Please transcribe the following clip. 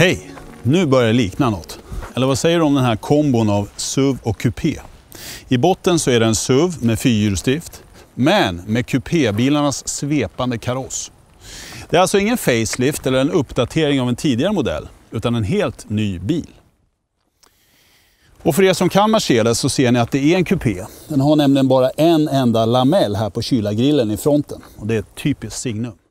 Hej! Nu börjar det likna något. Eller vad säger du om den här kombon av SUV och kupé? I botten så är det en SUV med fyrhjulsdrift, men med kupébilarnas svepande kaross. Det är alltså ingen facelift eller en uppdatering av en tidigare modell, utan en helt ny bil. Och för er som kan Mercedes så ser ni att det är en kupé. Den har nämligen bara en enda lamell här på kylargrillen i fronten och det är ett typiskt signum.